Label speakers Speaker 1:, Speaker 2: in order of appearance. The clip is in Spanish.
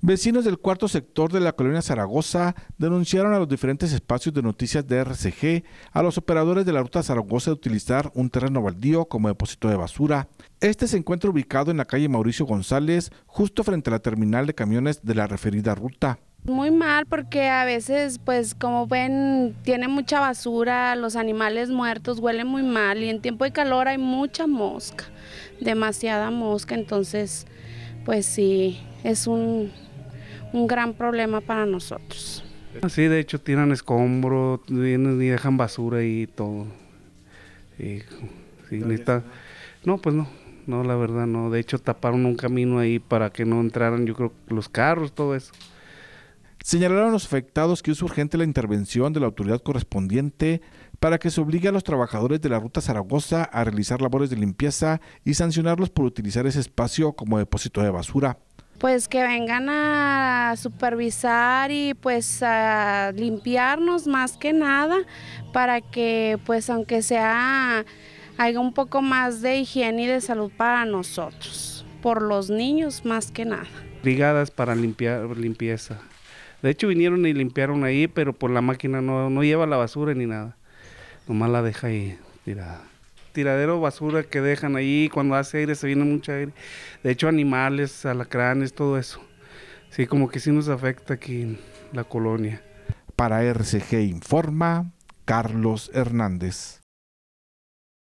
Speaker 1: Vecinos del cuarto sector de la colonia Zaragoza denunciaron a los diferentes espacios de noticias de RCG a los operadores de la ruta Zaragoza de utilizar un terreno baldío como depósito de basura. Este se encuentra ubicado en la calle Mauricio González, justo frente a la terminal de camiones de la referida ruta.
Speaker 2: Muy mal porque a veces, pues como ven, tiene mucha basura, los animales muertos huelen muy mal y en tiempo de calor hay mucha mosca, demasiada mosca, entonces, pues sí, es un un gran problema para nosotros.
Speaker 3: Sí, de hecho tiran escombros, y dejan basura y todo. No, pues no, no, la verdad no. De hecho taparon un camino ahí para que no
Speaker 1: entraran, yo creo, los carros, todo eso. Señalaron los afectados que es urgente la intervención de la autoridad correspondiente para que se obligue a los trabajadores de la ruta Zaragoza a realizar labores de limpieza y sancionarlos por utilizar ese espacio como depósito de basura
Speaker 2: pues que vengan a supervisar y pues a limpiarnos más que nada para que pues aunque sea haya un poco más de higiene y de salud para nosotros, por los niños más que nada.
Speaker 3: Brigadas para limpiar limpieza. De hecho vinieron y limpiaron ahí, pero por pues, la máquina no, no lleva la basura ni nada. Nomás la deja ahí tirada tiradero basura que dejan ahí, cuando hace aire se viene mucho aire. De hecho, animales, alacranes, todo eso. Sí, como que sí nos afecta aquí en la colonia.
Speaker 1: Para RCG Informa, Carlos Hernández.